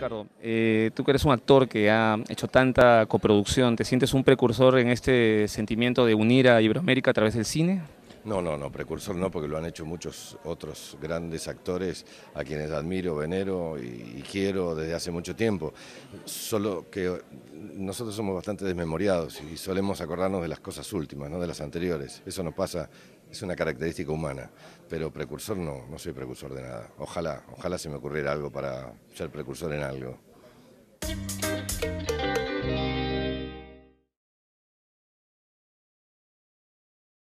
Ricardo, eh, tú que eres un actor que ha hecho tanta coproducción, ¿te sientes un precursor en este sentimiento de unir a Iberoamérica a través del cine? No, no, no, precursor no, porque lo han hecho muchos otros grandes actores a quienes admiro, venero y, quiero desde hace mucho tiempo. Solo que nosotros somos bastante desmemoriados y solemos acordarnos de las cosas últimas, no de las anteriores. Eso nos pasa es una característica humana, pero precursor no, no soy precursor de nada. Ojalá, ojalá se me ocurriera algo para ser precursor en algo.